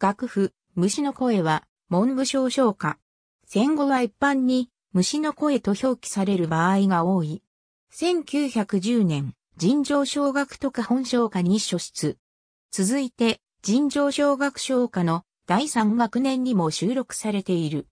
楽譜、虫の声は、文部省唱歌。戦後は一般に、虫の声と表記される場合が多い。1910年、尋常小学とか本唱歌に書出。続いて、尋常小学唱歌の第3学年にも収録されている。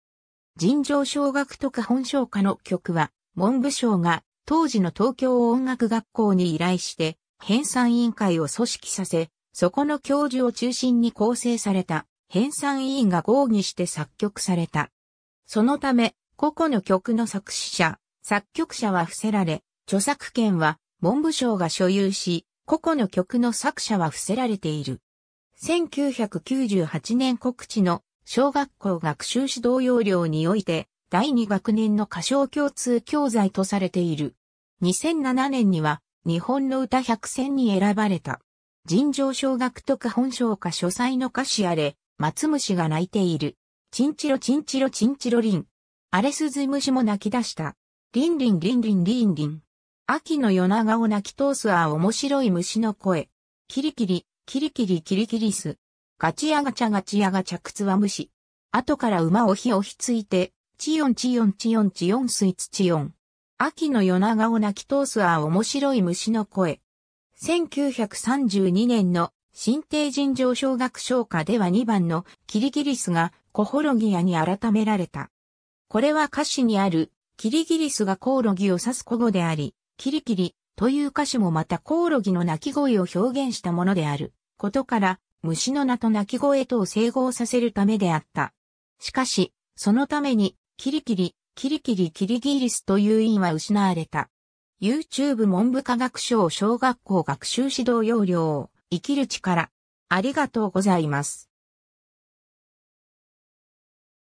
尋常小学とか本唱歌の曲は、文部省が当時の東京音楽学校に依頼して、編纂委員会を組織させ、そこの教授を中心に構成された、編纂委員が合議して作曲された。そのため、個々の曲の作詞者、作曲者は伏せられ、著作権は文部省が所有し、個々の曲の作者は伏せられている。1998年告知の小学校学習指導要領において、第2学年の歌唱共通教材とされている。2007年には、日本の歌100選に選ばれた。尋常小学とか本章か書斎の歌詞あれ、松虫が泣いている。チンチロチンチロチンチロリン。荒れ鈴虫も泣き出した。リンリンリンリンリンリン。秋の夜長を泣き通すあ面白い虫の声。キリキリ、キリキリキリキリス。ガチヤガチャガチヤガチャ靴は虫。後から馬を火をひついて、チヨンチヨンチヨンチヨンスイツチヨン。秋の夜長を泣き通すあ面白い虫の声。1932年の新帝人情小学唱歌では2番のキリギリスがコホロギアに改められた。これは歌詞にあるキリギリスがコオロギを指す古語であり、キリキリという歌詞もまたコオロギの鳴き声を表現したものであることから虫の名と鳴き声とを整合させるためであった。しかし、そのためにキリキリ、キリキリキリギリスという意味は失われた。YouTube 文部科学省小学校学習指導要領、生きる力。ありがとうございます。